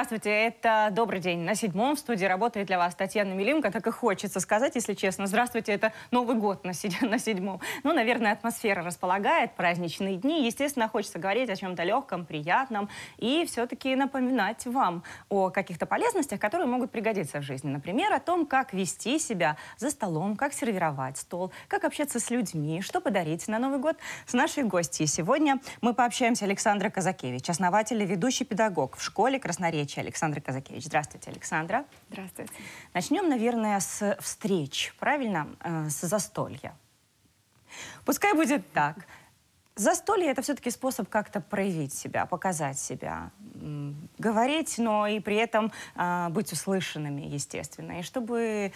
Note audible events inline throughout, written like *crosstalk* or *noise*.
Здравствуйте, это «Добрый день». На седьмом в студии работает для вас Татьяна Милимко. Так и хочется сказать, если честно. Здравствуйте, это Новый год на, седь... *laughs* на седьмом. Ну, наверное, атмосфера располагает, праздничные дни. Естественно, хочется говорить о чем-то легком, приятном. И все-таки напоминать вам о каких-то полезностях, которые могут пригодиться в жизни. Например, о том, как вести себя за столом, как сервировать стол, как общаться с людьми, что подарить на Новый год с нашей гостьей. Сегодня мы пообщаемся Александра Казакевич, основатель и ведущий педагог в школе Красноречия Казакевича. Александра Казакевич. Здравствуйте, Александра. Здравствуйте. Начнем, наверное, с встреч, правильно? Э, с застолья. Пускай будет так. Застолье – это все-таки способ как-то проявить себя, показать себя, говорить, но и при этом а, быть услышанными, естественно. И чтобы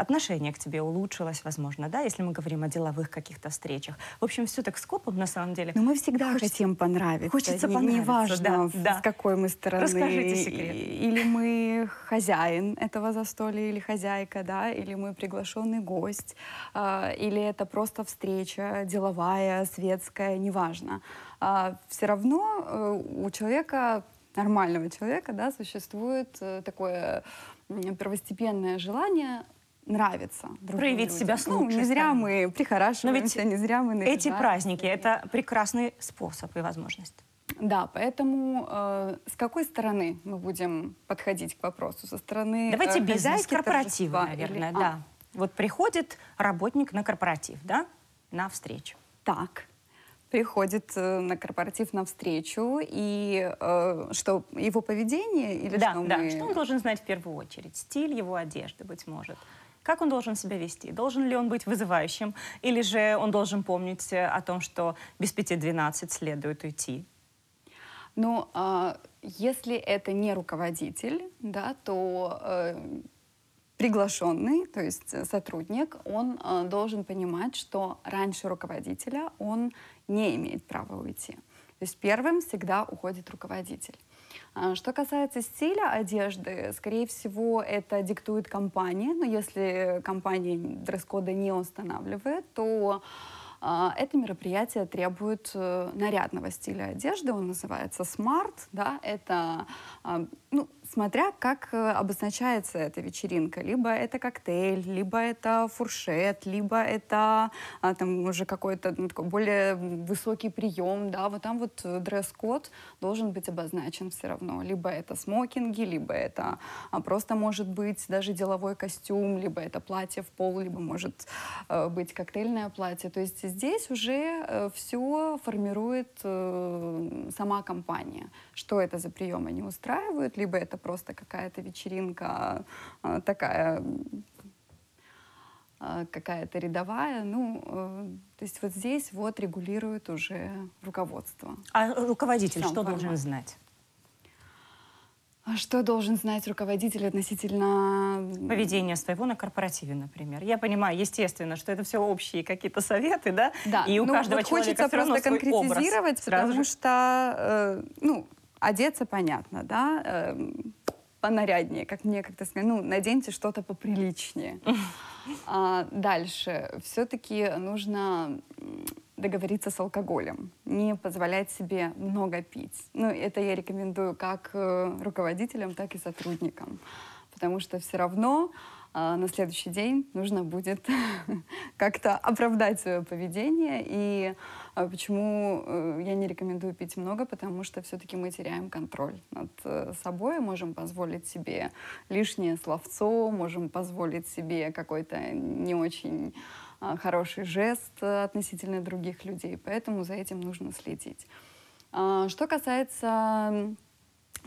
отношение к тебе улучшилось, возможно, да, если мы говорим о деловых каких-то встречах. В общем, все так скопом на самом деле. Но мы всегда хочется, хотим понравиться. Хочется не, понравиться, Неважно, да, да. с какой мы стороны. Расскажите секрет. Или мы хозяин этого застолья, или хозяйка, да, или мы приглашенный гость, а, или это просто встреча деловая, светская, неважно. А, все равно э, у человека нормального человека, да, существует э, такое первостепенное желание нравится. Другим Проявить себя с ну, Не зря мы прихорашиваемся, не зря мы эти праздники — это прекрасный способ и возможность. Да, поэтому э, с какой стороны мы будем подходить к вопросу? Со стороны э, Давайте э, бизнес, корпоратива, наверное, или... А? да. А. Вот приходит работник на корпоратив, да, на встречу. Так приходит э, на корпоратив встречу и э, что его поведение или да, что мы... что он должен знать в первую очередь? Стиль его одежды, быть может. Как он должен себя вести? Должен ли он быть вызывающим? Или же он должен помнить э, о том, что без пяти двенадцать следует уйти? Ну, э, если это не руководитель, да, то... Э, приглашенный, то есть э, сотрудник, он э, должен понимать, что раньше руководителя он не имеет права уйти. То есть первым всегда уходит руководитель. А, что касается стиля одежды, скорее всего, это диктует компания. Но если компания дресс-кода не устанавливает, то а, это мероприятие требует э, нарядного стиля одежды, он называется смарт, да, это а, ну, смотря как э, обозначается эта вечеринка. Либо это коктейль, либо это фуршет, либо это а, там уже какой-то ну, такой более высокий прием, да, вот там вот э, дресс-код должен быть обозначен все равно. Либо это смокинги, либо это а, просто может быть даже деловой костюм, либо это платье в пол, либо может э, быть коктейльное платье. То есть здесь уже э, все формирует э, сама компания, что это за приемы не устраивают, либо это просто какая-то вечеринка а, такая а, какая-то рядовая, ну, э, то есть вот здесь вот регулирует уже руководство. А руководитель что формат. должен знать? А что должен знать руководитель относительно... Поведения своего на корпоративе, например. Я понимаю, естественно, что это все общие какие-то советы, да? Да. И у ну, каждого вот человека хочется просто конкретизировать, образ, потому же. что, э, ну, одеться понятно, да, э, понаряднее, как мне как-то сказали, ну, наденьте что-то поприличнее. А, дальше, все-таки нужно договориться с алкоголем, не позволять себе много пить. Ну, это я рекомендую как э, руководителям, так и сотрудникам, потому что все равно а, на следующий день нужно будет *laughs* как-то оправдать свое поведение. И а, почему э, я не рекомендую пить много, потому что все-таки мы теряем контроль над э, собой, можем позволить себе лишнее словцо, можем позволить себе какой-то не очень а, хороший жест э, относительно других людей, поэтому за этим нужно следить. Что касается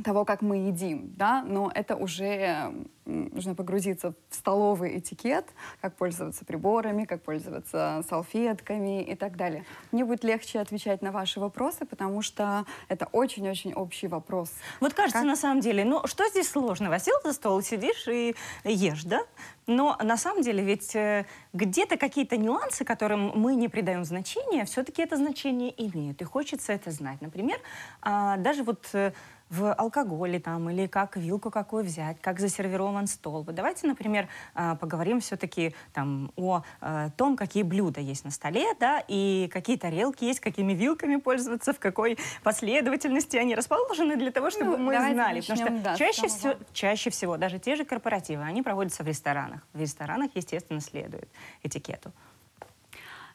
того, как мы едим, да, но это уже нужно погрузиться в столовый этикет, как пользоваться приборами, как пользоваться салфетками и так далее. Мне будет легче отвечать на ваши вопросы, потому что это очень-очень общий вопрос. Вот кажется, как... на самом деле, ну что здесь сложного? Сел за стол, сидишь и ешь, да? Но на самом деле ведь э, где-то какие-то нюансы, которым мы не придаем значения, все-таки это значение имеет. и хочется это знать. Например, а, даже вот э, в алкоголе там, или как вилку какую взять, как засервирован стол. Вот давайте, например, а, поговорим все-таки там о а, том, какие блюда есть на столе, да, и какие тарелки есть, какими вилками пользоваться, в какой последовательности они расположены для того, чтобы ну, мы знали. Начнем, Потому что да, чаще, всего, чаще всего даже те же корпоративы, они проводятся в ресторанах. В ресторанах, естественно, следует этикету.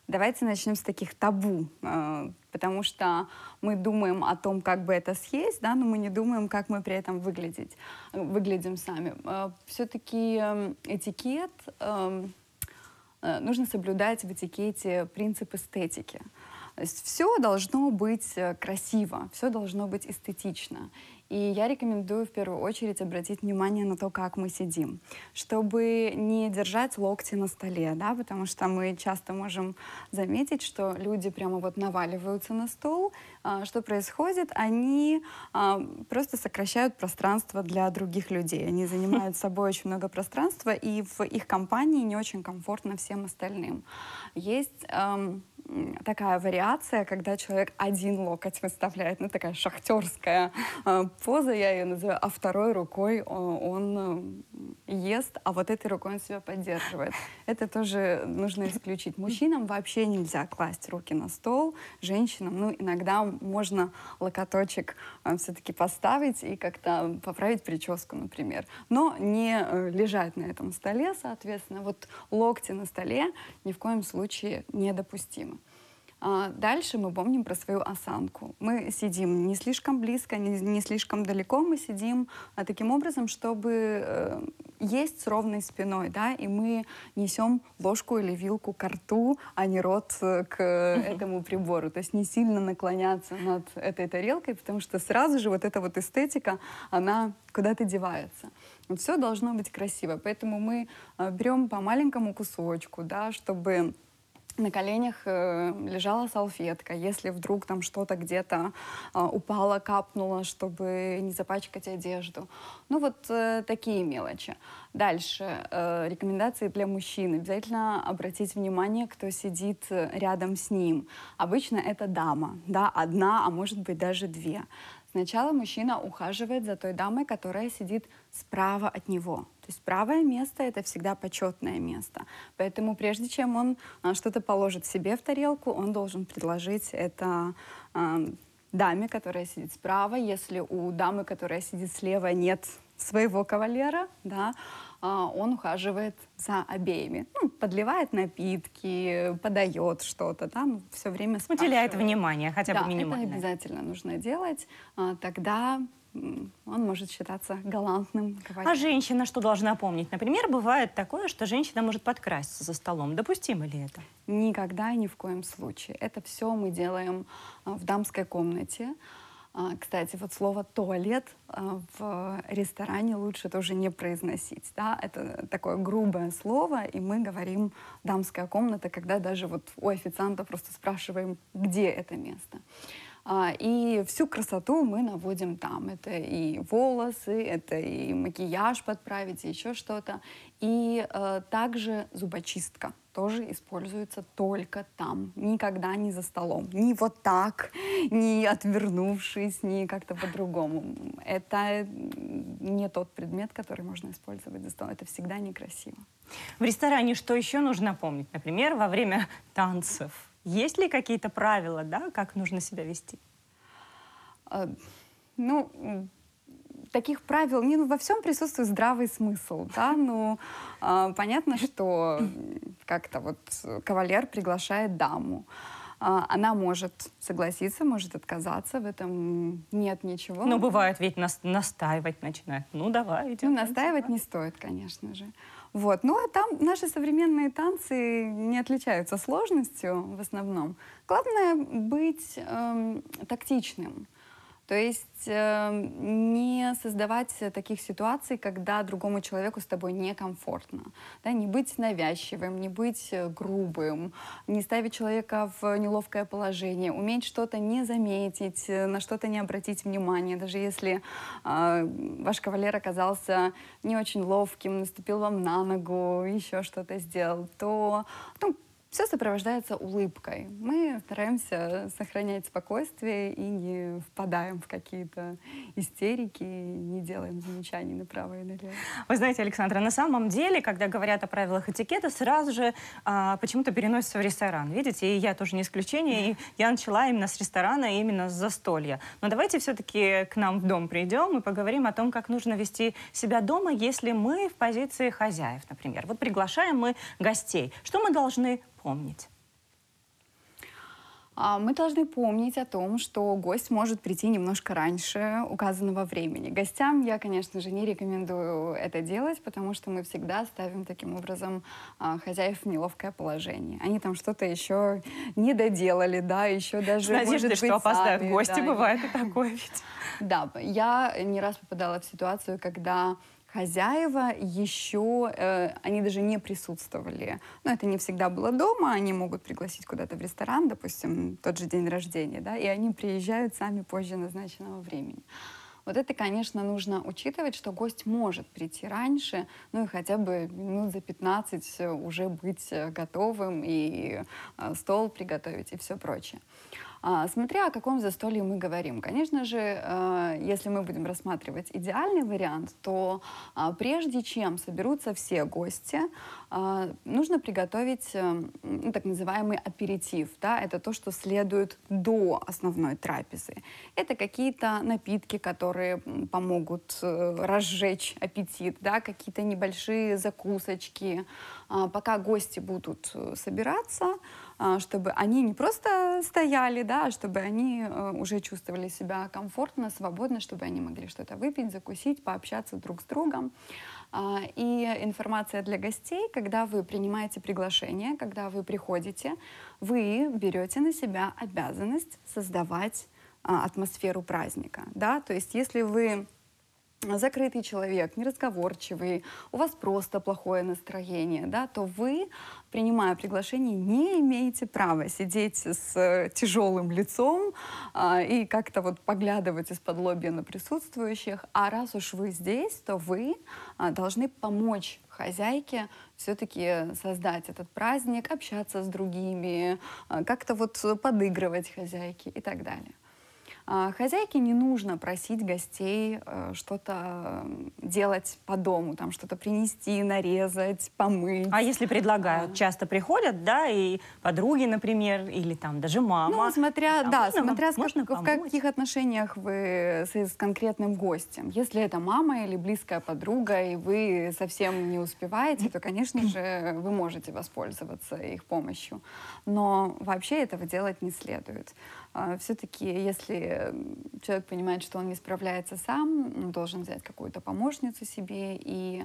Давайте начнем с таких табу, э, потому что мы думаем о том, как бы это съесть, да, но мы не думаем, как мы при этом выглядеть, выглядим сами. Э, Все-таки эм, этикет эм, э, нужно соблюдать в этикете принцип эстетики. То есть все должно быть красиво, все должно быть эстетично. И я рекомендую в первую очередь обратить внимание на то, как мы сидим, чтобы не держать локти на столе, да, потому что мы часто можем заметить, что люди прямо вот наваливаются на стол. А, что происходит? Они а, просто сокращают пространство для других людей. Они *laughs* занимают с собой очень много пространства, и в их компании не очень комфортно всем остальным. Есть такая вариация, когда человек один локоть выставляет, ну такая шахтерская а, поза, я ее называю, а второй рукой э, он э, ест, а вот этой рукой он себя поддерживает. Это тоже нужно исключить. Мужчинам вообще нельзя класть руки на стол, женщинам, ну иногда можно локоточек э, все-таки поставить и как-то поправить прическу, например, но не лежать на этом столе, соответственно, вот локти на столе ни в коем случае недопустимо. А, дальше мы помним про свою осанку. Мы сидим не слишком близко, не, не слишком далеко, мы сидим а, таким образом, чтобы э, есть с ровной спиной, да, и мы несем ложку или вилку к рту, а не рот э, к э, этому прибору. То есть не сильно наклоняться над этой тарелкой, потому что сразу же вот эта вот эстетика, она куда-то девается. Вот все должно быть красиво. Поэтому мы берем по маленькому кусочку, да, чтобы на коленях э, лежала салфетка. Если вдруг там что-то где-то э, упало, капнуло, чтобы не запачкать одежду. Ну вот э, такие мелочи. Дальше. Э, рекомендации для мужчин. Обязательно обратить внимание, кто сидит э, рядом с ним. Обычно это дама. Да, одна, а может быть даже две. Сначала мужчина ухаживает за той дамой, которая сидит справа от него. То есть правое место — это всегда почетное место. Поэтому прежде чем он а, что-то положит себе в тарелку, он должен предложить это э, даме, которая сидит справа. Если у дамы, которая сидит слева, нет своего кавалера, да, а, он ухаживает за обеими. Ну, подливает напитки, подает что-то, там ну, все время спрашивает. Уделяет внимание, хотя бы минимальное, это обязательно нужно делать. Тогда он может считаться галантным. А женщина что должна помнить? Например, бывает такое, что женщина может подкрасться за столом. Допустимо ли это? Никогда и ни в коем случае. Это все мы делаем а, в дамской комнате. А, кстати, вот слово «туалет» а, в ресторане лучше тоже не произносить. Да? Это такое грубое слово, и мы говорим «дамская комната», когда даже вот у официанта просто спрашиваем, где это место. А, и всю красоту мы наводим там. Это и волосы, это и макияж подправить, и еще что-то. И э, также зубочистка тоже используется только там, никогда не за столом, не вот так, *laughs* не отвернувшись, не как-то по-другому. Это не тот предмет, который можно использовать за столом, это всегда некрасиво. В ресторане что еще нужно помнить? Например, во время танцев есть ли какие-то правила, да, как нужно себя вести? А, ну, таких правил, не, ну, во всем присутствует здравый смысл, да, *laughs* ну, а, понятно, что как-то вот кавалер приглашает даму, а, она может согласиться, может отказаться, в этом нет ничего. Но бывает ведь нас, настаивать начинает, ну, давай, идем. Ну, настаивать не стоит, конечно же. Вот. Ну а там наши современные танцы не отличаются сложностью в основном. Главное быть эм, тактичным. То есть э, не создавать таких ситуаций, когда другому человеку с тобой некомфортно. Да? Не быть навязчивым, не быть э, грубым, не ставить человека в неловкое положение, уметь что-то не заметить, э, на что-то не обратить внимание, даже если э, ваш кавалер оказался не очень ловким, наступил вам на ногу, еще что-то сделал, то ну, все сопровождается улыбкой. Мы стараемся сохранять спокойствие и не впадаем в какие-то истерики, не делаем замечаний направо и налево. Вы знаете, Александра, на самом деле, когда говорят о правилах этикета, сразу же а, почему-то переносится в ресторан. Видите, и я тоже не исключение. И я начала именно с ресторана, именно с застолья. Но давайте все-таки к нам в дом придем и поговорим о том, как нужно вести себя дома, если мы в позиции хозяев, например. Вот приглашаем мы гостей. Что мы должны помнить? А, мы должны помнить о том, что гость может прийти немножко раньше указанного времени. Гостям я, конечно же, не рекомендую это делать, потому что мы всегда ставим таким образом а, хозяев в неловкое положение. Они там что-то еще не доделали, да, еще даже, Надежда, может быть, что опоздают сами, гости, да, бывает и такое ведь. Да, я не раз попадала в ситуацию, когда хозяева еще, э, они даже не присутствовали. Но это не всегда было дома, они могут пригласить куда-то в ресторан, допустим, тот же день рождения, да, и они приезжают сами позже назначенного времени. Вот это, конечно, нужно учитывать, что гость может прийти раньше, ну и хотя бы минут за 15 уже быть э, готовым и э, стол приготовить и все прочее. А, смотря о каком застолье мы говорим. Конечно же, э, если мы будем рассматривать идеальный вариант, то а, прежде чем соберутся все гости, а, нужно приготовить э, ну, так называемый аперитив. Да? Это то, что следует до основной трапезы. Это какие-то напитки, которые помогут э, разжечь аппетит, да? какие-то небольшие закусочки. Пока гости будут собираться, а, чтобы они не просто стояли, да, а чтобы они э, уже чувствовали себя комфортно, свободно, чтобы они могли что-то выпить, закусить, пообщаться друг с другом. А, и информация для гостей, когда вы принимаете приглашение, когда вы приходите, вы берете на себя обязанность создавать а, атмосферу праздника. Да? То есть если вы закрытый человек, неразговорчивый, у вас просто плохое настроение, да, то вы, принимая приглашение, не имеете права сидеть с э, тяжелым лицом а, и как-то вот поглядывать из-под лобья на присутствующих. А раз уж вы здесь, то вы а, должны помочь хозяйке все-таки создать этот праздник, общаться с другими, а, как-то вот подыгрывать хозяйке и так далее. А хозяйке не нужно просить гостей э, что-то делать по дому, там что-то принести, нарезать, помыть. А если предлагают? А... Часто приходят, да, и подруги, например, или там даже мама. Ну, смотря, а да, можно, смотря можно как, в каких отношениях вы с, с конкретным гостем. Если это мама или близкая подруга, и вы совсем не успеваете, то, конечно же, вы можете воспользоваться их помощью. Но вообще этого делать не следует. А, все-таки, если человек понимает, что он не справляется сам, он должен взять какую-то помощницу себе и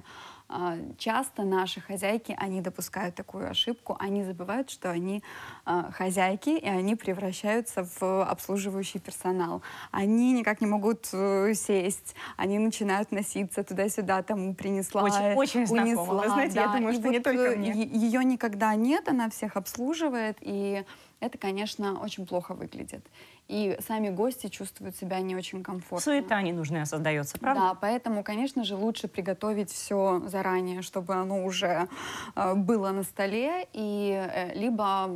а, часто наши хозяйки, они допускают такую ошибку, они забывают, что они а, хозяйки, и они превращаются в обслуживающий персонал. Они никак не могут э, сесть, они начинают носиться туда-сюда, тому принесла, очень, очень знакомо. унесла. Вы знаете, да. я думаю, что вот не только э, мне. Ее никогда нет, она всех обслуживает, и это, конечно, очень плохо выглядит и сами гости чувствуют себя не очень комфортно. Суета ненужная создается, правда? Да, поэтому, конечно же, лучше приготовить все заранее, чтобы оно уже э, было на столе, и э, либо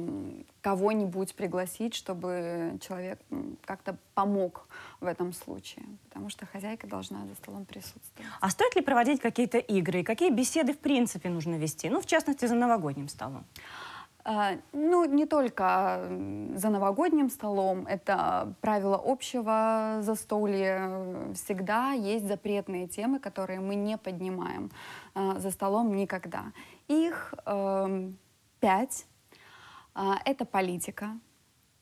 кого-нибудь пригласить, чтобы человек как-то помог в этом случае, потому что хозяйка должна за столом присутствовать. А стоит ли проводить какие-то игры? Какие беседы в принципе нужно вести? Ну, в частности, за новогодним столом. А, ну, не только за новогодним столом, это правило общего застолья. Э, всегда есть запретные темы, которые мы не поднимаем а, за столом никогда. Их э, пять. А, это политика,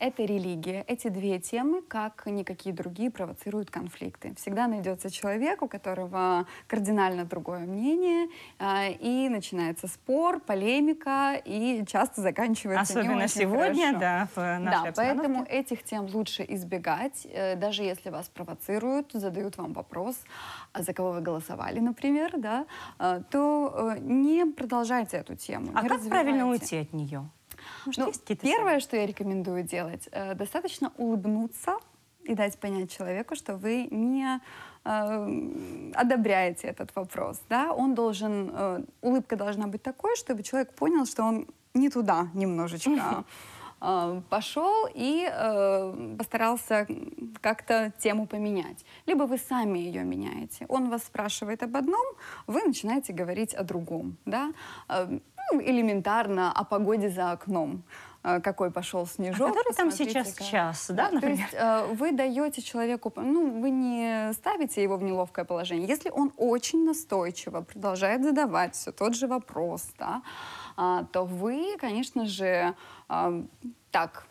это религия. Эти две темы, как никакие другие, провоцируют конфликты. Всегда найдется человек, у которого кардинально другое мнение, а, и начинается спор, полемика, и часто заканчивается Особенно не очень сегодня, хорошо. да, в нашей Да, поэтому этих тем лучше избегать, э, даже если вас провоцируют, задают вам вопрос, а за кого вы голосовали, например, да, э, то э, не продолжайте эту тему. А как правильно уйти от нее? Может, ну, есть первое, что я рекомендую делать, э, достаточно улыбнуться и дать понять человеку, что вы не э, одобряете этот вопрос. Да? Он должен, э, улыбка должна быть такой, чтобы человек понял, что он не туда немножечко э, пошел и э, постарался как-то тему поменять. Либо вы сами ее меняете. Он вас спрашивает об одном, вы начинаете говорить о другом. Да? Э, ну, элементарно о погоде за окном э, какой пошел снежок. А который там сейчас как... час, да, да То есть э, вы даете человеку, ну, вы не ставите его в неловкое положение. Если он очень настойчиво продолжает задавать все тот же вопрос, да, э, то вы, конечно же, э, так,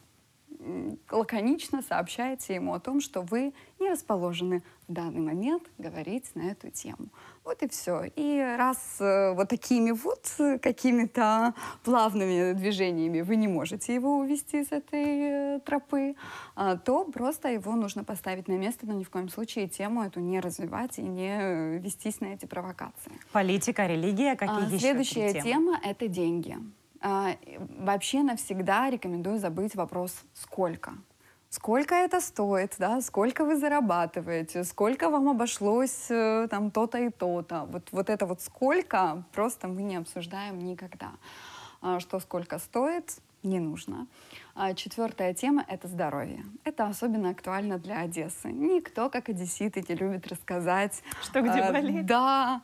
лаконично сообщаете ему о том, что вы не расположены в данный момент говорить на эту тему. Вот и все. И раз э, вот такими вот э, какими-то плавными движениями вы не можете его увести с этой э, тропы, а, то просто его нужно поставить на место, но ни в коем случае тему эту не развивать и не вестись на эти провокации. Политика, религия, какие а, еще Следующая тема — это деньги. А, вообще навсегда рекомендую забыть вопрос «сколько?». Сколько это стоит, да, сколько вы зарабатываете, сколько вам обошлось э, там то-то и то-то. Вот, вот это вот сколько просто мы не обсуждаем никогда. А, что сколько стоит, не нужно. А Четвертая тема — это здоровье. Это особенно актуально для Одессы. Никто, как одесситы, не любит рассказать... Что где а, болит. Да,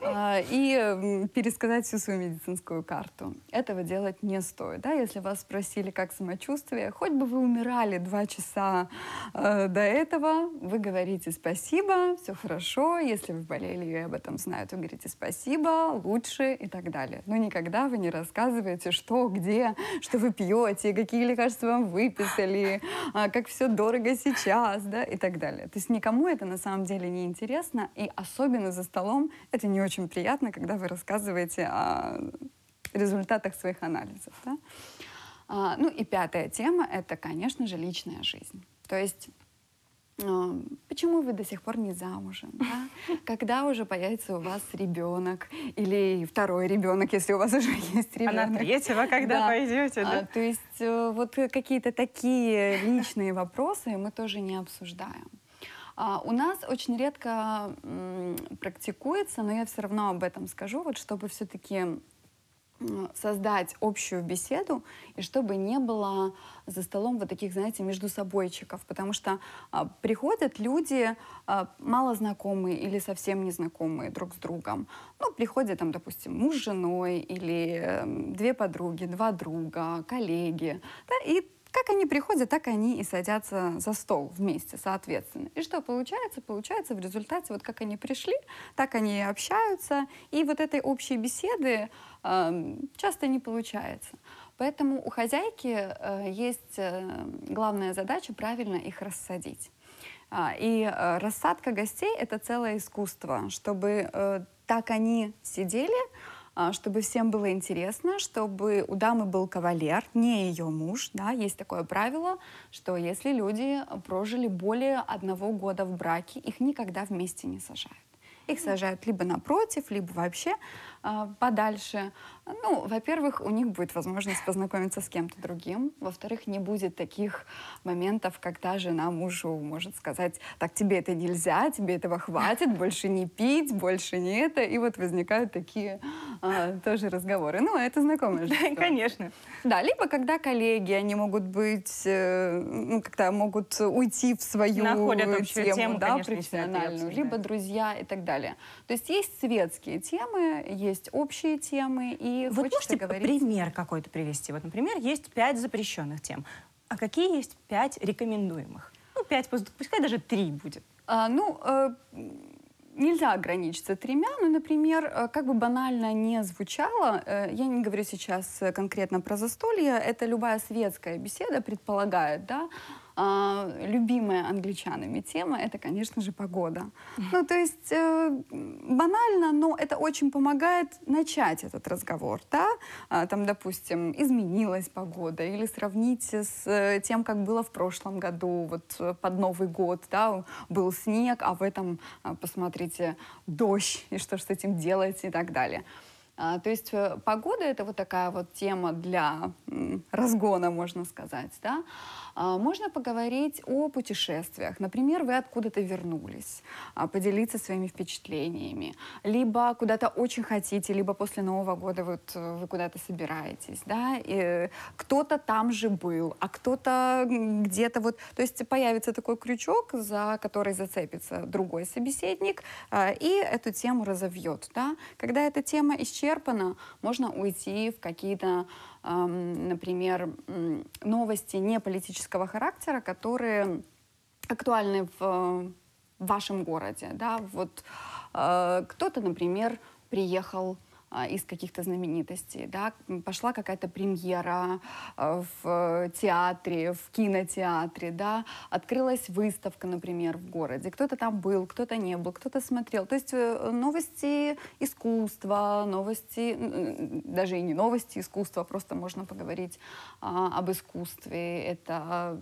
а, и пересказать всю свою медицинскую карту. Этого делать не стоит. Да? Если вас спросили, как самочувствие, хоть бы вы умирали два часа э, до этого, вы говорите спасибо, все хорошо. Если вы болели и об этом знают, вы говорите спасибо, лучше и так далее. Но никогда вы не рассказываете, что, где, что вы пьете, какие лекарства вам выписали, а, как все дорого сейчас, да, и так далее. То есть никому это на самом деле не интересно, и особенно за столом это не очень приятно, когда вы рассказываете о результатах своих анализов. Да? А, ну и пятая тема — это, конечно же, личная жизнь. То есть почему вы до сих пор не замужем, да? *laughs* когда уже появится у вас ребенок или второй ребенок, если у вас уже *laughs* есть ребенок. А на третьего, когда да. пойдете, а, да? А, то есть э, вот какие-то такие личные вопросы мы тоже не обсуждаем. А, у нас очень редко м, практикуется, но я все равно об этом скажу, вот чтобы все-таки создать общую беседу, и чтобы не было за столом вот таких, знаете, между собойчиков, потому что а, приходят люди а, малознакомые или совсем незнакомые друг с другом. Ну, приходят там, допустим, муж с женой или э, две подруги, два друга, коллеги, да, и как они приходят, так они и садятся за стол вместе, соответственно. И что получается? Получается в результате, вот как они пришли, так они и общаются. И вот этой общей беседы э, часто не получается. Поэтому у хозяйки э, есть э, главная задача правильно их рассадить. А, и э, рассадка гостей — это целое искусство, чтобы э, так они сидели, а, чтобы всем было интересно, чтобы у дамы был кавалер, не ее муж. Да? Есть такое правило, что если люди прожили более одного года в браке, их никогда вместе не сажают. Их сажают либо напротив, либо вообще а, подальше. Ну, во-первых, у них будет возможность познакомиться с кем-то другим. Во-вторых, не будет таких моментов, когда жена мужу может сказать, так, тебе это нельзя, тебе этого хватит, больше не пить, больше не это. И вот возникают такие а, тоже разговоры. Ну, это знакомое же. Да, конечно. Да, либо когда коллеги, они могут быть, э, ну, когда могут уйти в свою Находят общую тему, тему да, конечно, профессиональную, либо друзья и так далее. То есть есть светские темы, есть есть общие темы и вот можете говорить... пример какой-то привести? Вот, например, есть пять запрещенных тем. А какие есть пять рекомендуемых? Ну, пять, пускай даже три будет. А, ну, э, нельзя ограничиться тремя, Ну, например, э, как бы банально не звучало, э, я не говорю сейчас конкретно про застолье, это любая светская беседа предполагает, да, а, любимая англичанами тема это, конечно же, погода. Ну, то есть э, банально, но это очень помогает начать этот разговор, да? А, там, допустим, изменилась погода, или сравнить с э, тем, как было в прошлом году, вот э, под Новый год, да, был снег, а в этом, а, посмотрите, дождь, и что же с этим делать и так далее. А, то есть э, погода это вот такая вот тема для разгона, можно сказать, да. А, можно поговорить о путешествиях. Например, вы откуда-то вернулись, а, поделиться своими впечатлениями, либо куда-то очень хотите, либо после Нового года вот э, вы куда-то собираетесь, да. И кто-то там же был, а кто-то где-то вот, то есть появится такой крючок, за который зацепится другой собеседник и эту тему разовьет, да. Когда эта тема исчезнет исчерпана, можно уйти в какие-то, например, новости не политического характера, которые актуальны в вашем городе. Да? Вот, э, кто-то, например, приехал а, из каких-то знаменитостей, да, пошла какая-то премьера а, в э, театре, в кинотеатре, да, открылась выставка, например, в городе, кто-то там был, кто-то не был, кто-то смотрел, то есть э, новости искусства, новости, даже и не новости искусства, просто можно поговорить а, об искусстве, это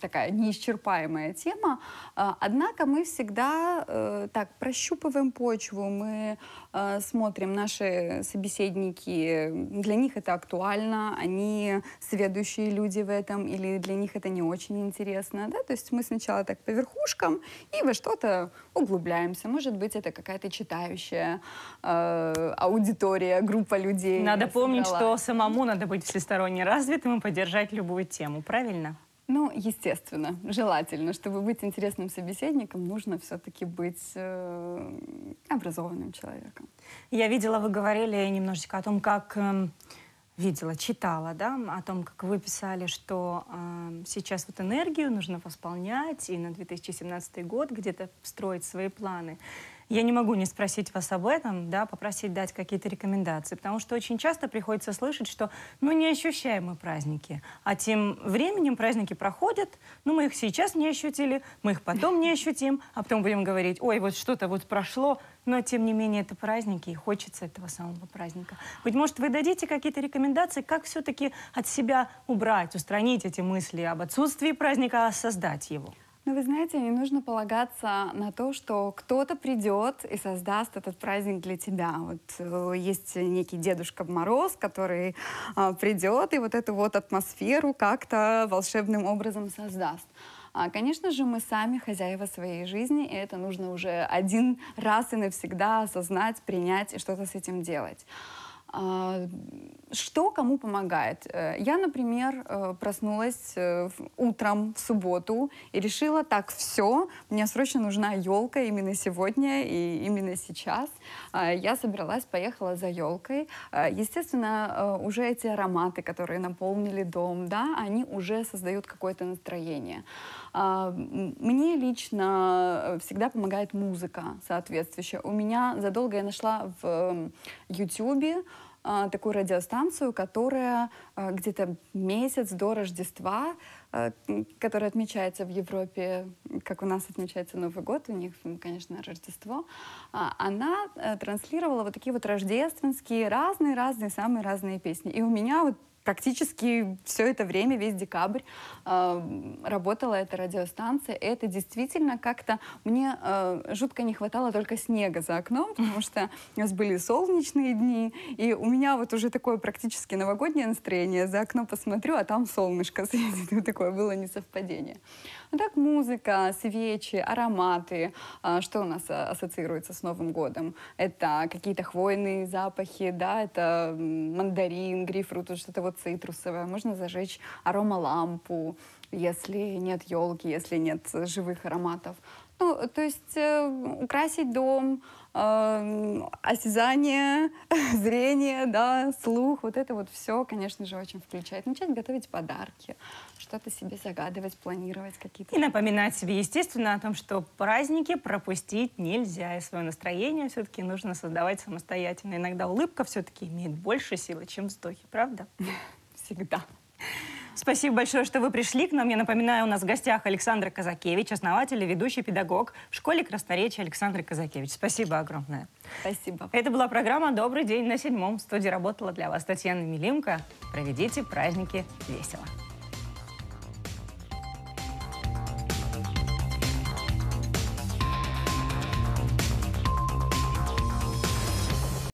такая неисчерпаемая тема, а, однако мы всегда э, так прощупываем почву, мы смотрим наши собеседники, для них это актуально, они сведущие люди в этом, или для них это не очень интересно. Да? То есть мы сначала так по верхушкам и во что-то углубляемся. Может быть, это какая-то читающая э, аудитория, группа людей. Надо собрала. помнить, что самому надо быть всесторонне развитым и поддержать любую тему, правильно? Ну, естественно, желательно. Чтобы быть интересным собеседником, нужно все-таки быть э, образованным человеком. Я видела, вы говорили немножечко о том, как... Э, видела, читала, да, о том, как вы писали, что э, сейчас вот энергию нужно восполнять и на 2017 год где-то строить свои планы. Я не могу не спросить вас об этом, да, попросить дать какие-то рекомендации, потому что очень часто приходится слышать, что ну не ощущаем мы праздники, а тем временем праздники проходят, ну мы их сейчас не ощутили, мы их потом не ощутим, а потом будем говорить, ой, вот что-то вот прошло, но тем не менее это праздники, и хочется этого самого праздника. Быть может, вы дадите какие-то рекомендации, как все-таки от себя убрать, устранить эти мысли об отсутствии праздника, а создать его? Ну, вы знаете, не нужно полагаться на то, что кто-то придет и создаст этот праздник для тебя. Вот э, есть некий дедушка Мороз, который а, придет и вот эту вот атмосферу как-то волшебным образом создаст. А, конечно же, мы сами хозяева своей жизни, и это нужно уже один раз и навсегда осознать, принять и что-то с этим делать. А, что кому помогает? Э, я, например, э, проснулась э, утром в субботу и решила так все, мне срочно нужна елка именно сегодня и именно сейчас. А, я собралась, поехала за елкой. А, естественно, уже эти ароматы, которые наполнили дом, да, они уже создают какое-то настроение. А, мне лично всегда помогает музыка соответствующая. У меня задолго я нашла в YouTube а, такую радиостанцию, которая а, где-то месяц до Рождества, которая отмечается в Европе, как у нас отмечается Новый год, у них, конечно, Рождество, она э, транслировала вот такие вот рождественские разные-разные, самые разные песни. И у меня вот практически все это время, весь декабрь э, работала эта радиостанция. это действительно как-то мне э, жутко не хватало только снега за окном, потому что у нас были солнечные дни, и у меня вот уже такое практически новогоднее настроение. За окно посмотрю, а там солнышко *laughs* светит. Вот такое было несовпадение. Ну так музыка, свечи, ароматы. Э, что у нас ассоциируется с Новым годом? Это какие-то хвойные запахи, да, это мандарин, грейпфрут, что-то вот что цитрусовое, можно зажечь аромалампу, если нет елки, если нет живых ароматов. Ну, то есть э, украсить дом, э, осязание, *laughs* зрение, да, слух, вот это вот все, конечно же, очень включает. Начать готовить подарки, что-то себе загадывать, планировать какие-то. И напоминать себе, естественно, о том, что праздники пропустить нельзя, и свое настроение все-таки нужно создавать самостоятельно. Иногда улыбка все-таки имеет больше силы, чем вздохи, правда? *laughs* Всегда. Спасибо большое, что вы пришли к нам. Я напоминаю, у нас в гостях Александр Казакевич, основатель и ведущий педагог в школе красноречия Александр Казакевич. Спасибо огромное. Спасибо. Это была программа «Добрый день на седьмом». В студии работала для вас Татьяна Милимко. Проведите праздники весело.